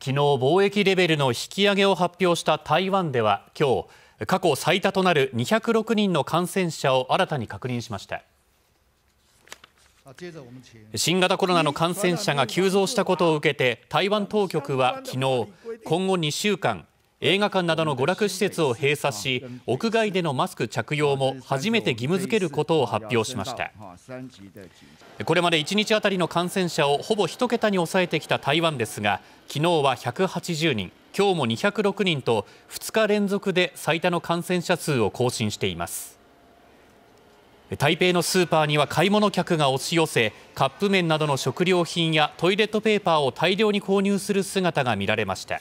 昨日貿易レベルの引き上げを発表した台湾では今日過去最多となる206人の感染者を新たに確認しました新型コロナの感染者が急増したことを受けて台湾当局は昨日今後2週間映画館などの娯楽施設を閉鎖し屋外でのマスク着用も初めて義務付けることを発表しましたこれまで1日あたりの感染者をほぼ1桁に抑えてきた台湾ですが昨日は180人今日も206人と2日連続で最多の感染者数を更新しています台北のスーパーには買い物客が押し寄せカップ麺などの食料品やトイレットペーパーを大量に購入する姿が見られました